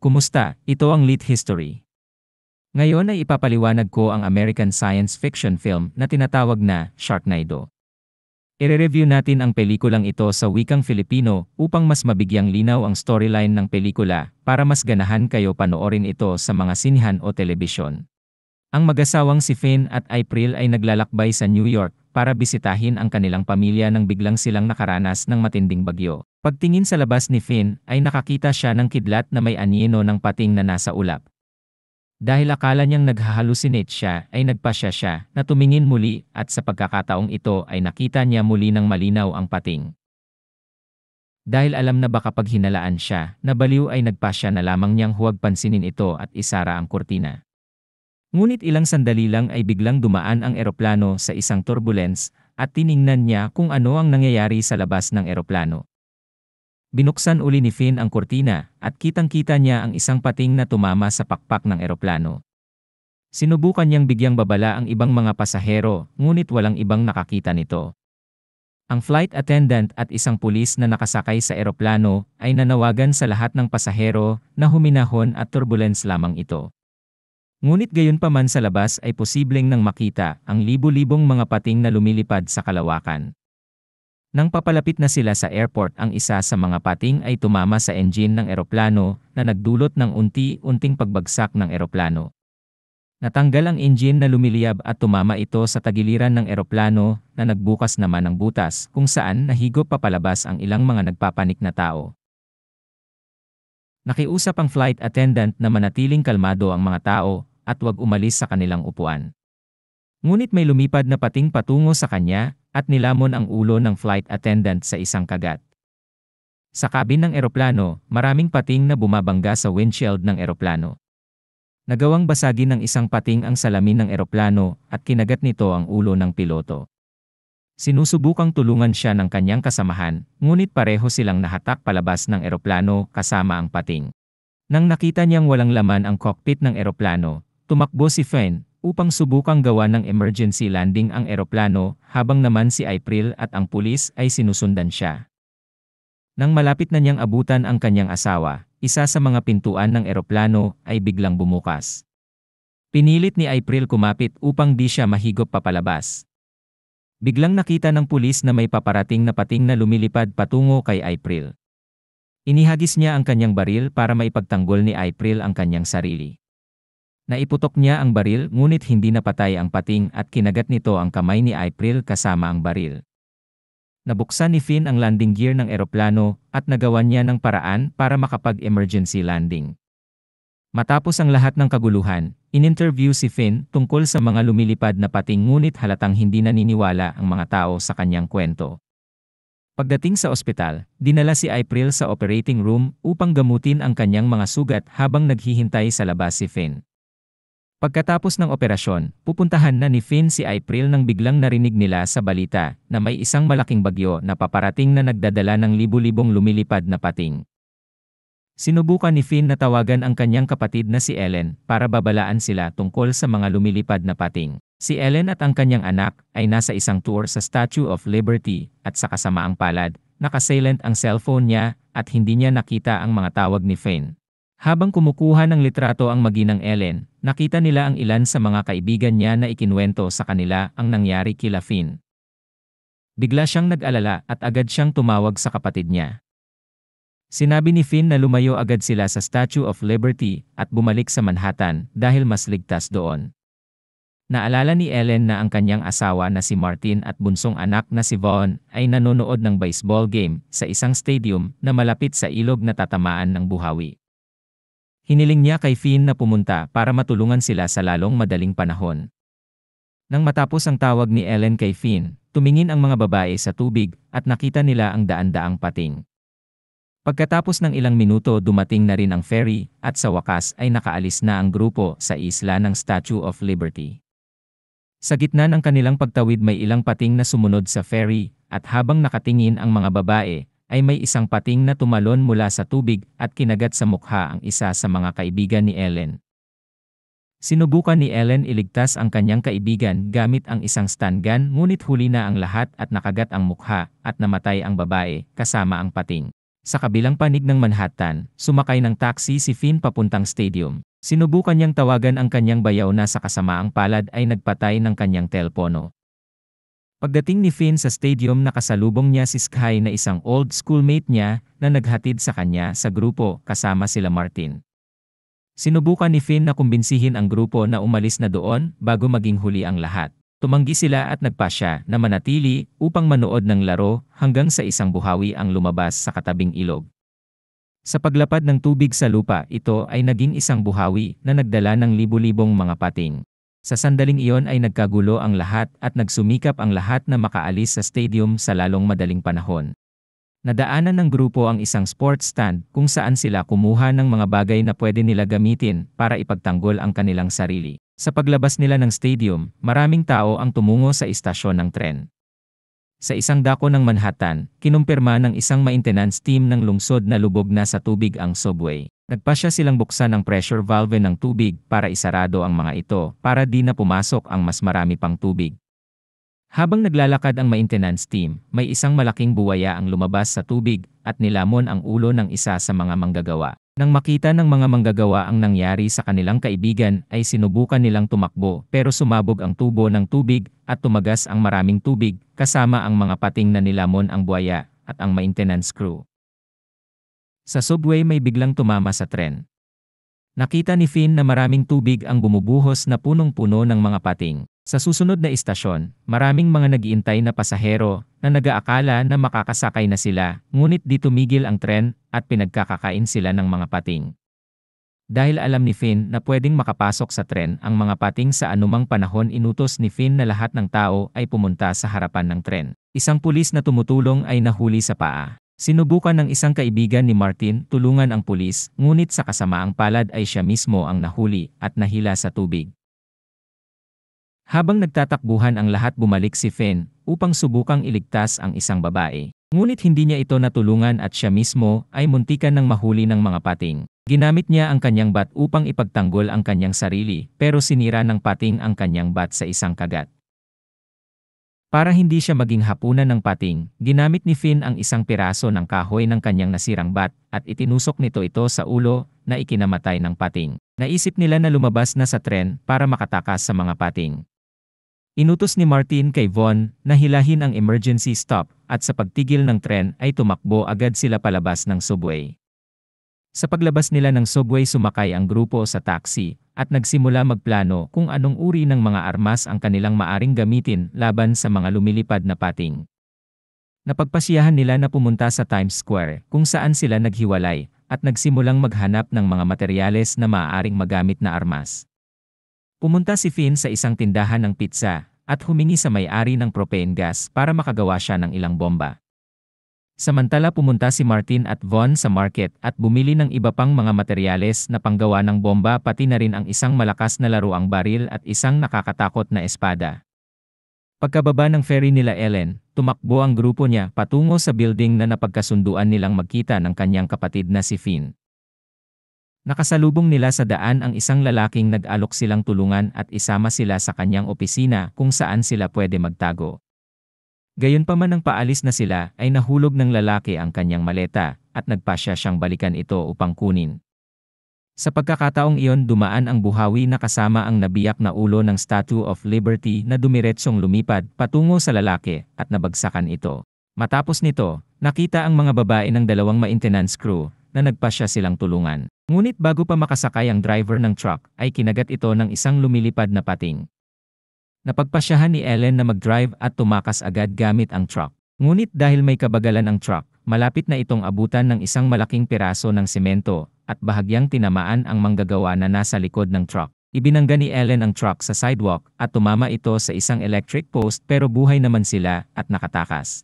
Kumusta? Ito ang Lit History. Ngayon ay ipapaliwanag ko ang American science fiction film na tinatawag na Sharknado. Ire-review natin ang pelikulang ito sa wikang Filipino upang mas mabigyang linaw ang storyline ng pelikula para mas ganahan kayo panoorin ito sa mga sinihan o telebisyon. Ang mag-asawang si Finn at April ay naglalakbay sa New York para bisitahin ang kanilang pamilya nang biglang silang nakaranas ng matinding bagyo. Pagtingin sa labas ni Finn ay nakakita siya ng kidlat na may anino ng pating na nasa ulap. Dahil akala niyang naghahalusinate siya ay nagpasya siya na tumingin muli at sa pagkakataong ito ay nakita niya muli ng malinaw ang pating. Dahil alam na baka pag hinalaan siya, nabaliw ay nagpasya na lamang niyang huwag pansinin ito at isara ang kurtina. Ngunit ilang sandali lang ay biglang dumaan ang eroplano sa isang turbulence at tiningnan niya kung ano ang nangyayari sa labas ng eroplano. Binuksan uli ni Finn ang kurtina at kitang-kita niya ang isang pating na tumama sa pakpak ng eroplano. Sinubukan niyang bigyang babala ang ibang mga pasahero ngunit walang ibang nakakita nito. Ang flight attendant at isang pulis na nakasakay sa eroplano ay nanawagan sa lahat ng pasahero na huminahon at turbulence lamang ito. Ngunit gayon pa man sa labas ay posibleng nang makita ang libu-libong mga pating na lumilipad sa kalawakan. Nang papalapit na sila sa airport ang isa sa mga pating ay tumama sa engine ng eroplano na nagdulot ng unti-unting pagbagsak ng eroplano. Natanggal ang engine na lumiliyab at tumama ito sa tagiliran ng eroplano na nagbukas naman ng butas kung saan nahigop papalabas ang ilang mga nagpapanik na tao. Nakiusap ang flight attendant na manatiling kalmado ang mga tao at huwag umalis sa kanilang upuan. Ngunit may lumipad na pating patungo sa kanya at nilamon ang ulo ng flight attendant sa isang kagat. Sa cabin ng eroplano, maraming pating na bumabangga sa windshield ng eroplano. Nagawang basagi ng isang pating ang salamin ng eroplano at kinagat nito ang ulo ng piloto. Sinusubukang tulungan siya ng kanyang kasamahan, ngunit pareho silang nahatak palabas ng eroplano kasama ang pating. Nang nakita niyang walang laman ang cockpit ng eroplano, tumakbo si Fenn upang subukang gawa ng emergency landing ang eroplano habang naman si April at ang pulis ay sinusundan siya. Nang malapit na niyang abutan ang kanyang asawa, isa sa mga pintuan ng eroplano ay biglang bumukas. Pinilit ni April kumapit upang di siya mahigop papalabas. Biglang nakita ng pulis na may paparating na pating na lumilipad patungo kay April. Inihagis niya ang kanyang baril para maipagtanggol ni April ang kanyang sarili. Naiputok niya ang baril ngunit hindi napatay ang pating at kinagat nito ang kamay ni April kasama ang baril. Nabuksan ni Finn ang landing gear ng eroplano at nagawa niya ng paraan para makapag-emergency landing. Matapos ang lahat ng kaguluhan, in-interview si Finn tungkol sa mga lumilipad na pating ngunit halatang hindi naniniwala ang mga tao sa kanyang kwento. Pagdating sa ospital, dinala si April sa operating room upang gamutin ang kanyang mga sugat habang naghihintay sa labas si Finn. Pagkatapos ng operasyon, pupuntahan na ni Finn si April nang biglang narinig nila sa balita na may isang malaking bagyo na paparating na nagdadala ng libu-libong lumilipad na pating. Sinubukan ni Finn na tawagan ang kanyang kapatid na si Ellen para babalaan sila tungkol sa mga lumilipad na pating. Si Ellen at ang kanyang anak ay nasa isang tour sa Statue of Liberty at sa kasamaang palad, nakasilent ang cellphone niya at hindi niya nakita ang mga tawag ni Finn. Habang kumukuha ng litrato ang maginang Ellen, Nakita nila ang ilan sa mga kaibigan niya na ikinwento sa kanila ang nangyari kila Finn. Bigla siyang nag-alala at agad siyang tumawag sa kapatid niya. Sinabi ni Finn na lumayo agad sila sa Statue of Liberty at bumalik sa Manhattan dahil mas ligtas doon. Naalala ni Ellen na ang kanyang asawa na si Martin at bunsong anak na si Vaughn ay nanonood ng baseball game sa isang stadium na malapit sa ilog na tatamaan ng buhawi. Hiniling niya kay Finn na pumunta para matulungan sila sa lalong madaling panahon. Nang matapos ang tawag ni Ellen kay Finn, tumingin ang mga babae sa tubig at nakita nila ang daan-daang pating. Pagkatapos ng ilang minuto dumating na rin ang ferry at sa wakas ay nakaalis na ang grupo sa isla ng Statue of Liberty. Sa gitna ng kanilang pagtawid may ilang pating na sumunod sa ferry at habang nakatingin ang mga babae, ay may isang pating na tumalon mula sa tubig at kinagat sa mukha ang isa sa mga kaibigan ni Ellen. Sinubukan ni Ellen iligtas ang kanyang kaibigan gamit ang isang stun gun ngunit huli na ang lahat at nakagat ang mukha at namatay ang babae kasama ang pating. Sa kabilang panig ng Manhattan, sumakay ng taxi si Finn papuntang stadium. Sinubukan niyang tawagan ang kanyang bayaw na sa kasamaang palad ay nagpatay ng kanyang telepono. Pagdating ni Finn sa stadium nakasalubong niya si Sky na isang old schoolmate niya na naghatid sa kanya sa grupo kasama sila Martin. Sinubukan ni Finn na kumbinsihin ang grupo na umalis na doon bago maging huli ang lahat. Tumanggi sila at nagpasya na manatili upang manood ng laro hanggang sa isang buhawi ang lumabas sa katabing ilog. Sa paglapad ng tubig sa lupa, ito ay naging isang buhawi na nagdala ng libu-libong mga pating. Sa sandaling iyon ay nagkagulo ang lahat at nagsumikap ang lahat na makaalis sa stadium sa lalong madaling panahon. Nadaanan ng grupo ang isang sports stand kung saan sila kumuha ng mga bagay na pwede nila gamitin para ipagtanggol ang kanilang sarili. Sa paglabas nila ng stadium, maraming tao ang tumungo sa istasyon ng tren. Sa isang dako ng Manhattan, kinumpirma ng isang maintenance team ng lungsod na lubog na sa tubig ang subway. Nagpasya silang buksan ang pressure valve ng tubig para isarado ang mga ito para di na pumasok ang mas marami pang tubig. Habang naglalakad ang maintenance team, may isang malaking buwaya ang lumabas sa tubig at nilamon ang ulo ng isa sa mga manggagawa. Nang makita ng mga manggagawa ang nangyari sa kanilang kaibigan ay sinubukan nilang tumakbo pero sumabog ang tubo ng tubig at tumagas ang maraming tubig kasama ang mga pating na nilamon ang buwaya at ang maintenance crew. Sa subway may biglang tumama sa tren. Nakita ni Finn na maraming tubig ang bumubuhos na punong-puno ng mga pating. Sa susunod na istasyon, maraming mga nagiintay na pasahero na nagaakala na makakasakay na sila, ngunit di tumigil ang tren at pinagkakakain sila ng mga pating. Dahil alam ni Finn na pwedeng makapasok sa tren ang mga pating sa anumang panahon inutos ni Finn na lahat ng tao ay pumunta sa harapan ng tren. Isang pulis na tumutulong ay nahuli sa paa. Sinubukan ng isang kaibigan ni Martin tulungan ang pulis, ngunit sa kasamaang palad ay siya mismo ang nahuli at nahila sa tubig. Habang nagtatakbuhan ang lahat bumalik si Finn upang subukang iligtas ang isang babae. Ngunit hindi niya ito natulungan at siya mismo ay muntikan ng mahuli ng mga pating. Ginamit niya ang kanyang bat upang ipagtanggol ang kanyang sarili pero sinira ng pating ang kanyang bat sa isang kagat. Para hindi siya maging hapunan ng pating, ginamit ni Finn ang isang piraso ng kahoy ng kanyang nasirang bat at itinusok nito ito sa ulo na ikinamatay ng pating. Naisip nila na lumabas na sa tren para makatakas sa mga pating. Inutos ni Martin kay Von na hilahin ang emergency stop at sa pagtigil ng tren ay tumakbo agad sila palabas ng subway. Sa paglabas nila ng subway sumakay ang grupo sa taxi at nagsimula magplano kung anong uri ng mga armas ang kanilang maaring gamitin laban sa mga lumilipad na pating. Napagpasyahan nila na pumunta sa Times Square kung saan sila naghiwalay at nagsimulang maghanap ng mga materyales na maaaring magamit na armas. Pumunta si Finn sa isang tindahan ng pizza at humingi sa may-ari ng propane gas para makagawa siya ng ilang bomba. Samantala pumunta si Martin at Von sa market at bumili ng iba pang mga materyales na panggawa ng bomba pati na rin ang isang malakas na laruang baril at isang nakakatakot na espada. Pagkababa ng ferry nila Ellen, tumakbo ang grupo niya patungo sa building na napagkasunduan nilang magkita ng kanyang kapatid na si Finn. Nakasalubong nila sa daan ang isang lalaking nag-alok silang tulungan at isama sila sa kanyang opisina kung saan sila pwede magtago. Gayunpaman nang paalis na sila ay nahulog ng lalaki ang kanyang maleta at nagpasya siyang balikan ito upang kunin. Sa pagkakataong iyon dumaan ang buhawi na kasama ang nabiyak na ulo ng Statue of Liberty na dumiretsong lumipad patungo sa lalaki at nabagsakan ito. Matapos nito, nakita ang mga babae ng dalawang maintenance crew na nagpasya silang tulungan. Ngunit bago pa makasakay ang driver ng truck ay kinagat ito ng isang lumilipad na pating. Napagpasyahan ni Ellen na mag-drive at tumakas agad gamit ang truck. Ngunit dahil may kabagalan ang truck, malapit na itong abutan ng isang malaking piraso ng semento at bahagyang tinamaan ang manggagawa na nasa likod ng truck. Ibinangga ni Ellen ang truck sa sidewalk at tumama ito sa isang electric post pero buhay naman sila at nakatakas.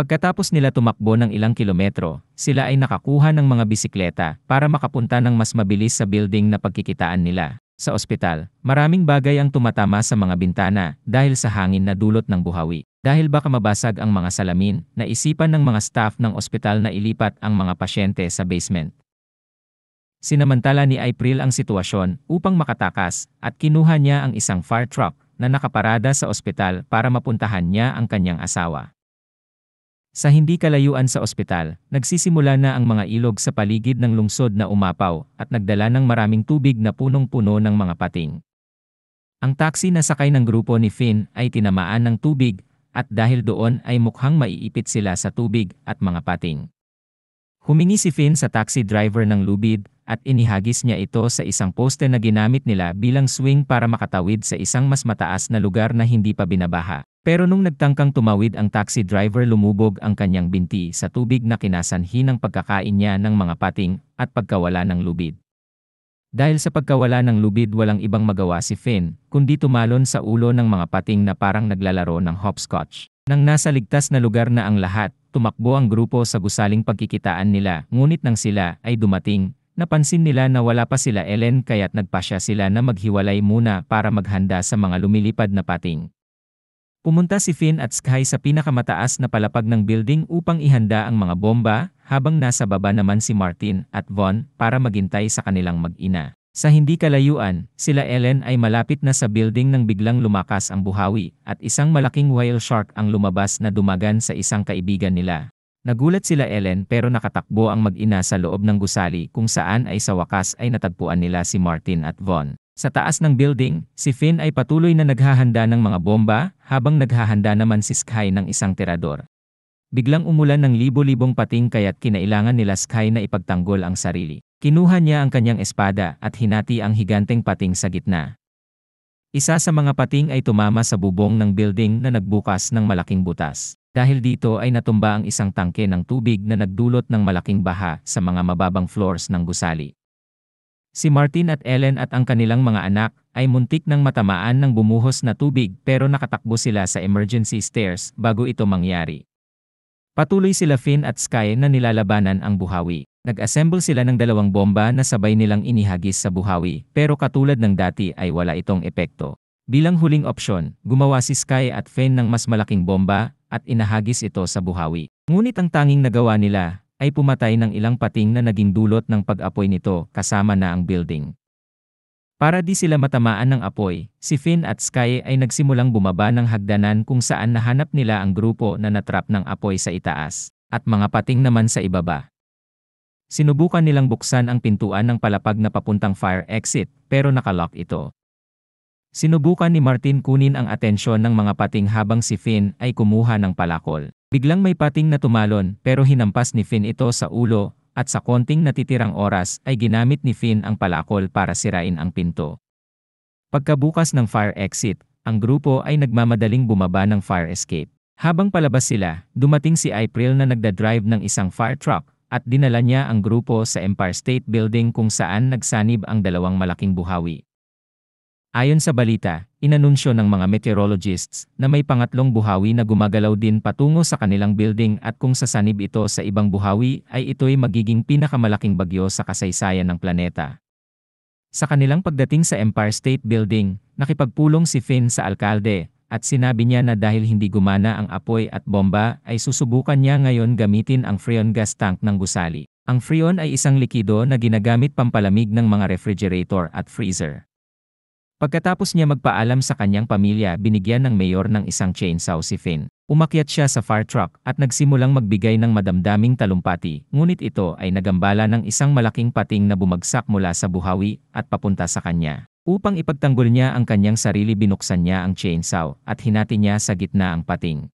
Pagkatapos nila tumakbo ng ilang kilometro, sila ay nakakuha ng mga bisikleta para makapunta ng mas mabilis sa building na pagkikitaan nila. Sa ospital, maraming bagay ang tumatama sa mga bintana dahil sa hangin na dulot ng buhawi. Dahil baka mabasag ang mga salamin, naisipan ng mga staff ng ospital na ilipat ang mga pasyente sa basement. Sinamantala ni April ang sitwasyon upang makatakas at kinuha niya ang isang fire truck na nakaparada sa ospital para mapuntahan niya ang kanyang asawa. Sa hindi kalayuan sa ospital, nagsisimula na ang mga ilog sa paligid ng lungsod na umapaw at nagdala ng maraming tubig na punong-puno ng mga pating. Ang taksi na sakay ng grupo ni Finn ay tinamaan ng tubig at dahil doon ay mukhang maiipit sila sa tubig at mga pating. Humingi si Finn sa taxi driver ng lubid at inihagis niya ito sa isang poste na ginamit nila bilang swing para makatawid sa isang mas mataas na lugar na hindi pa binabaha. Pero nung nagtangkang tumawid ang taxi driver lumubog ang kanyang binti sa tubig na kinasanhi ng pagkakain niya ng mga pating at pagkawala ng lubid. Dahil sa pagkawala ng lubid walang ibang magawa si Finn, kundi tumalon sa ulo ng mga pating na parang naglalaro ng hopscotch. Nang nasa ligtas na lugar na ang lahat, tumakbo ang grupo sa gusaling pagkikitaan nila, ngunit nang sila ay dumating, napansin nila na wala pa sila Ellen kaya't nagpasya sila na maghiwalay muna para maghanda sa mga lumilipad na pating. Pumunta si Finn at Sky sa pinakamataas na palapag ng building upang ihanda ang mga bomba, habang nasa baba naman si Martin at Von para maghintay sa kanilang mag-ina. Sa hindi kalayuan, sila Ellen ay malapit na sa building nang biglang lumakas ang buhawi at isang malaking whale shark ang lumabas na dumagan sa isang kaibigan nila. Nagulat sila Ellen pero nakatakbo ang mag-ina sa loob ng gusali kung saan ay sa wakas ay natagpuan nila si Martin at Von. Sa taas ng building, si Finn ay patuloy na naghahanda ng mga bomba, habang naghahanda naman si Sky ng isang tirador. Biglang umulan ng libo-libong pating kaya't kinailangan nila Sky na ipagtanggol ang sarili. Kinuha niya ang kanyang espada at hinati ang higanteng pating sa gitna. Isa sa mga pating ay tumama sa bubong ng building na nagbukas ng malaking butas. Dahil dito ay natumba ang isang tangke ng tubig na nagdulot ng malaking baha sa mga mababang floors ng gusali. Si Martin at Ellen at ang kanilang mga anak ay muntik ng matamaan ng bumuhos na tubig pero nakatakbo sila sa emergency stairs bago ito mangyari. Patuloy sila Finn at Sky na nilalabanan ang buhawi. Nag-assemble sila ng dalawang bomba na sabay nilang inihagis sa buhawi pero katulad ng dati ay wala itong epekto. Bilang huling opsyon, gumawa si Sky at Finn ng mas malaking bomba at inahagis ito sa buhawi. Ngunit ang tanging nagawa nila ay pumatay ng ilang pating na naging dulot ng pag-apoy nito kasama na ang building. Para di sila matamaan ng apoy, si Finn at Sky ay nagsimulang bumaba ng hagdanan kung saan nahanap nila ang grupo na natrap ng apoy sa itaas, at mga pating naman sa ibaba. Sinubukan nilang buksan ang pintuan ng palapag na papuntang fire exit pero nakalock ito. Sinubukan ni Martin kunin ang atensyon ng mga pating habang si Finn ay kumuha ng palakol. Biglang may pating na tumalon pero hinampas ni Finn ito sa ulo at sa konting natitirang oras ay ginamit ni Finn ang palakol para sirain ang pinto. Pagkabukas ng fire exit, ang grupo ay nagmamadaling bumaba ng fire escape. Habang palabas sila, dumating si April na nagda-drive ng isang fire truck at dinala niya ang grupo sa Empire State Building kung saan nagsanib ang dalawang malaking buhawi. Ayon sa balita, inanunsyo ng mga meteorologists na may pangatlong buhawi na gumagalaw din patungo sa kanilang building at kung sasanib ito sa ibang buhawi ay ito'y magiging pinakamalaking bagyo sa kasaysayan ng planeta. Sa kanilang pagdating sa Empire State Building, nakipagpulong si Finn sa alkalde at sinabi niya na dahil hindi gumana ang apoy at bomba ay susubukan niya ngayon gamitin ang freon gas tank ng gusali. Ang freon ay isang likido na ginagamit pampalamig ng mga refrigerator at freezer. Pagkatapos niya magpaalam sa kanyang pamilya, binigyan ng mayor ng isang chainsaw si Finn. Umakyat siya sa fire truck at nagsimulang magbigay ng madamdaming talumpati, ngunit ito ay nagambala ng isang malaking pating na bumagsak mula sa buhawi at papunta sa kanya. Upang ipagtanggol niya ang kanyang sarili binuksan niya ang chainsaw at hinati niya sa gitna ang pating.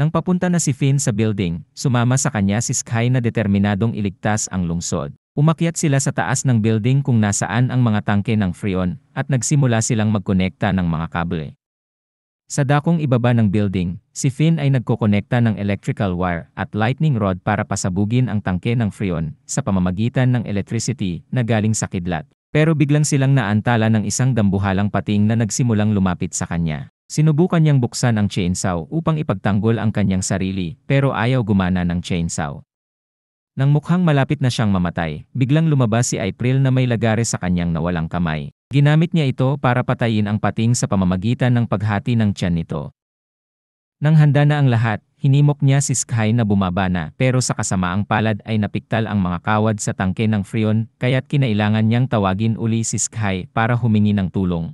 Nang papunta na si Finn sa building, sumama sa kanya si Sky na determinadong iligtas ang lungsod. Umakyat sila sa taas ng building kung nasaan ang mga tangke ng Freon at nagsimula silang magkonekta ng mga kable. Sa dakong ibaba ng building, si Finn ay nagkokonekta ng electrical wire at lightning rod para pasabugin ang tangke ng Freon sa pamamagitan ng electricity na galing sa kidlat. Pero biglang silang naantala ng isang dambuhalang pating na nagsimulang lumapit sa kanya. Sinubukan niyang buksan ang chainsaw upang ipagtanggol ang kanyang sarili pero ayaw gumana ng chainsaw. Nang mukhang malapit na siyang mamatay, biglang lumabas si April na may lagare sa kanyang nawalang kamay. Ginamit niya ito para patayin ang pating sa pamamagitan ng paghati ng tiyan nito. Nang handa na ang lahat, hinimok niya si Sky na bumaba na pero sa kasamaang palad ay napiktal ang mga kawad sa tangke ng Freon kaya't kinailangan niyang tawagin uli si Sky para humingi ng tulong.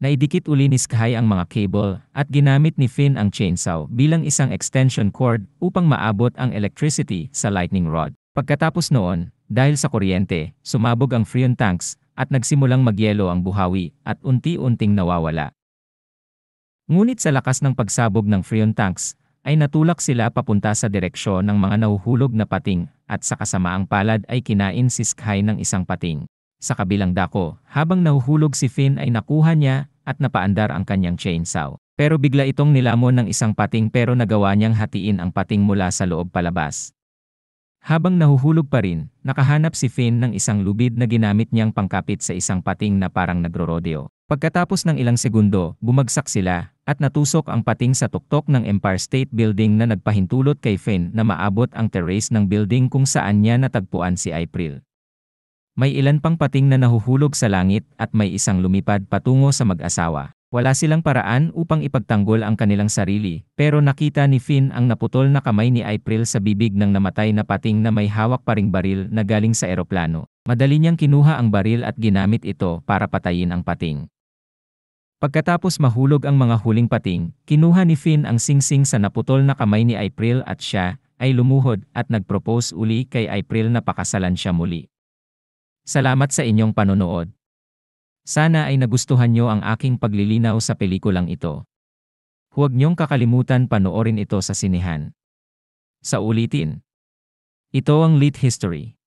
Naidikit uli ni Sky ang mga cable at ginamit ni Finn ang chainsaw bilang isang extension cord upang maabot ang electricity sa lightning rod. Pagkatapos noon, dahil sa kuryente, sumabog ang freon tanks at nagsimulang magyelo ang buhawi at unti-unting nawawala. Ngunit sa lakas ng pagsabog ng freon tanks, ay natulak sila papunta sa direksyon ng mga nahuhulog na pating at sa kasamaang palad ay kinain si Sky ng isang pating. Sa kabilang dako, habang nahuhulog si Finn ay nakuha niya at napaandar ang kanyang chainsaw. Pero bigla itong nilamon ng isang pating pero nagawa niyang hatiin ang pating mula sa loob palabas. Habang nahuhulog pa rin, nakahanap si Finn ng isang lubid na ginamit niyang pangkapit sa isang pating na parang nagro-rodeo. Pagkatapos ng ilang segundo, bumagsak sila, at natusok ang pating sa tuktok ng Empire State Building na nagpahintulot kay Finn na maabot ang terrace ng building kung saan niya natagpuan si April. May ilan pang pating na nahuhulog sa langit at may isang lumipad patungo sa mag-asawa. Wala silang paraan upang ipagtanggol ang kanilang sarili, pero nakita ni Finn ang naputol na kamay ni April sa bibig ng namatay na pating na may hawak pa ring baril na galing sa eroplano. Madali niyang kinuha ang baril at ginamit ito para patayin ang pating. Pagkatapos mahulog ang mga huling pating, kinuha ni Finn ang singsing sa naputol na kamay ni April at siya ay lumuhod at nagpropose uli kay April na pakasalan siya muli. Salamat sa inyong panonood. Sana ay nagustuhan nyo ang aking paglilinaw sa pelikulang ito. Huwag nyong kakalimutan panoorin ito sa sinehan. Sa ulitin. Ito ang Lit History.